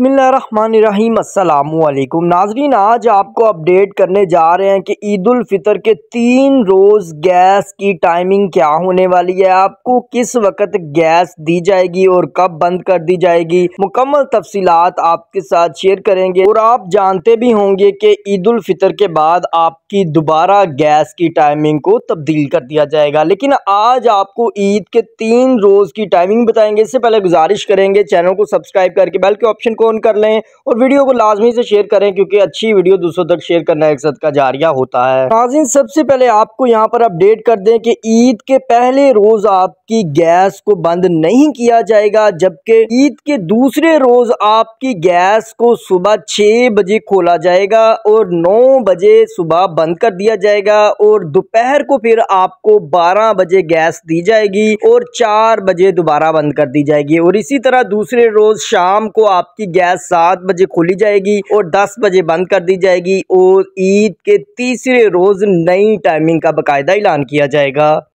बसमीम अल्लाम नाजरीन आज आपको अपडेट करने जा रहे हैं कि ईद फितर के तीन रोज़ गैस की टाइमिंग क्या होने वाली है आपको किस वक्त गैस दी जाएगी और कब बंद कर दी जाएगी मुकम्मल तफसीलात आपके साथ शेयर करेंगे और आप जानते भी होंगे कि ईद फितर के बाद आप कि दोबारा गैस की टाइमिंग को तब्दील कर दिया जाएगा लेकिन आज आपको ईद के तीन रोज़ की टाइमिंग बताएंगे इससे पहले गुजारिश करेंगे चैनल को सब्सक्राइब करके बेल के ऑप्शन को ऑन कर लें और वीडियो को लाजमी से शेयर करें क्योंकि अच्छी वीडियो दूसरों तक शेयर करना एक सद का जारिया होता है नाजिन सबसे पहले आपको यहाँ पर अपडेट कर दें कि ईद के पहले रोज़ आपकी गैस को बंद नहीं किया जाएगा जबकि ईद के दूसरे रोज़ आपकी गैस को सुबह छह बजे खोला जाएगा और नौ बजे सुबह बंद कर दिया जाएगा और दोपहर को फिर आपको 12 बजे गैस दी जाएगी और 4 बजे दोबारा बंद कर दी जाएगी और इसी तरह दूसरे रोज शाम को आपकी गैस 7 बजे खोली जाएगी और 10 बजे बंद कर दी जाएगी और ईद के तीसरे रोज नई टाइमिंग का बाकायदा ऐलान किया जाएगा